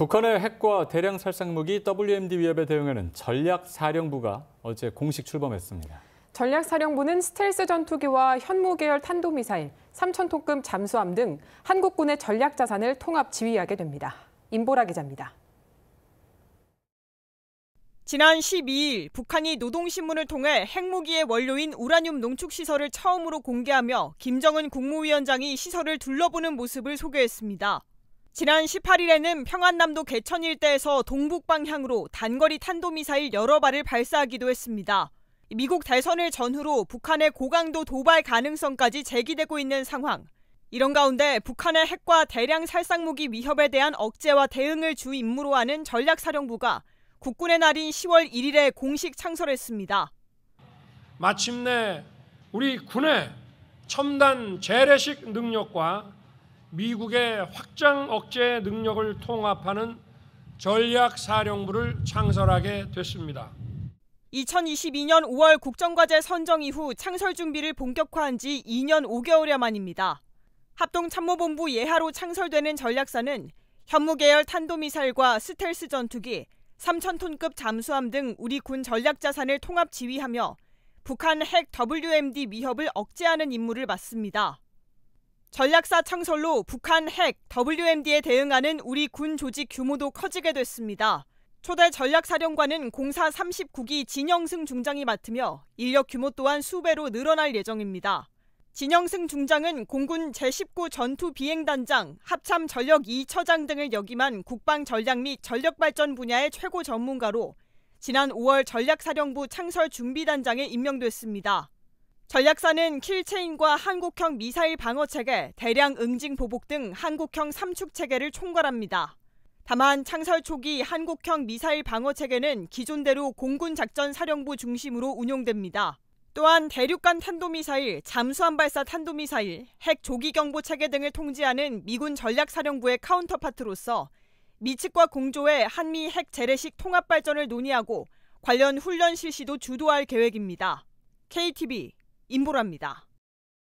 북한의 핵과 대량 살상 무기 WMD 위협에 대응하는 전략사령부가 어제 공식 출범했습니다. 전략사령부는 스텔스 전투기와 현무 계열 탄도미사일, 3천톤급 잠수함 등 한국군의 전략 자산을 통합 지휘하게 됩니다. 임보라 기자입니다. 지난 12일 북한이 노동신문을 통해 핵무기의 원료인 우라늄 농축 시설을 처음으로 공개하며 김정은 국무위원장이 시설을 둘러보는 모습을 소개했습니다. 지난 18일에는 평안남도 개천 일대에서 동북 방향으로 단거리 탄도미사일 여러 발을 발사하기도 했습니다. 미국 대선을 전후로 북한의 고강도 도발 가능성까지 제기되고 있는 상황. 이런 가운데 북한의 핵과 대량 살상무기 위협에 대한 억제와 대응을 주 임무로 하는 전략사령부가 국군의 날인 10월 1일에 공식 창설했습니다. 마침내 우리 군의 첨단 재래식 능력과 미국의 확장 억제 능력을 통합하는 전략 사령부를 창설하게 됐습니다. 2022년 5월 국정과제 선정 이후 창설 준비를 본격화한 지 2년 5개월여 만입니다. 합동참모본부 예하로 창설되는 전략사는 현무계열 탄도미사일과 스텔스 전투기, 3,000톤급 잠수함 등 우리 군 전략 자산을 통합 지휘하며 북한 핵 WMD 위협을 억제하는 임무를 맡습니다. 전략사 창설로 북한 핵 WMD에 대응하는 우리 군 조직 규모도 커지게 됐습니다. 초대 전략사령관은 공사 39기 진영승 중장이 맡으며 인력 규모 또한 수배로 늘어날 예정입니다. 진영승 중장은 공군 제19 전투 비행단장, 합참 전력 2처장 등을 역임한 국방 전략 및 전력 발전 분야의 최고 전문가로 지난 5월 전략사령부 창설 준비단장에 임명됐습니다. 전략사는 킬체인과 한국형 미사일 방어체계, 대량 응징 보복 등 한국형 삼축 체계를 총괄합니다. 다만 창설 초기 한국형 미사일 방어 체계는 기존대로 공군 작전 사령부 중심으로 운용됩니다. 또한 대륙간 탄도미사일, 잠수함 발사 탄도미사일, 핵 조기 경보 체계 등을 통제하는 미군 전략 사령부의 카운터파트로서 미측과 공조해 한미 핵 재래식 통합 발전을 논의하고 관련 훈련 실시도 주도할 계획입니다. KTV 임보랍니다.